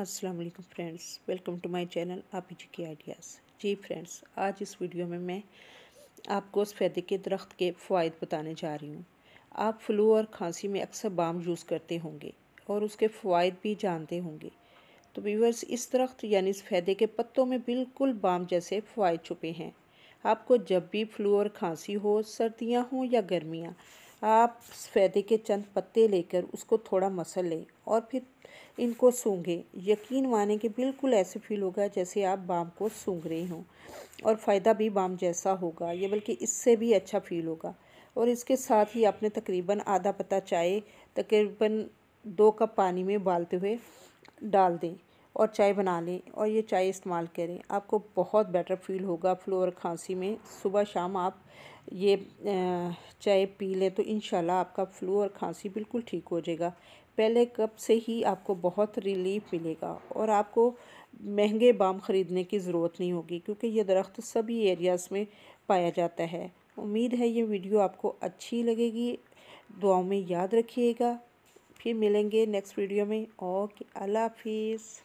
अस्सलाम वालेकुम friends welcome to my channel आप के आइडियाज़ जी फ्रेंड्स आज इस वीडियो में मैं आपको उस फैदे के दरख्त के फ़ायद बताने जा रही हूँ आप फ्लू और खांसी में अक्सर बाम यूज़ करते होंगे और उसके फ़वाद भी जानते होंगे तो व्यूवर्स इस दरख्त यानी इस फैदे के पत्तों में बिल्कुल बाम जैसे फ़वाद छुपे हैं आपको जब भी फ्लू और खांसी हो सर्दियाँ हों या गर्मियाँ आप फैदे के चंद पत्ते लेकर उसको थोड़ा मसल लें और फिर इनको सूंघें यकीन माने कि बिल्कुल ऐसे फील होगा जैसे आप बाम को सूंघ रहे हों और फ़ायदा भी बाम जैसा होगा या बल्कि इससे भी अच्छा फील होगा और इसके साथ ही आपने तकरीबन आधा पत्ता चाय तकरीबन दो कप पानी में उबालते हुए डाल दें और चाय बना लें और ये चाय इस्तेमाल करें आपको बहुत बेटर फील होगा फ्लू और खांसी में सुबह शाम आप ये चाय पी लें तो इन आपका फ्लू और खांसी बिल्कुल ठीक हो जाएगा पहले कप से ही आपको बहुत रिलीफ मिलेगा और आपको महंगे बाम ख़रीदने की ज़रूरत नहीं होगी क्योंकि ये दरख्त सभी एरियाज़ में पाया जाता है उम्मीद है ये वीडियो आपको अच्छी लगेगी दुआओं में याद रखिएगा फिर मिलेंगे नेक्स्ट वीडियो में ओके अल्लाह हाफिज़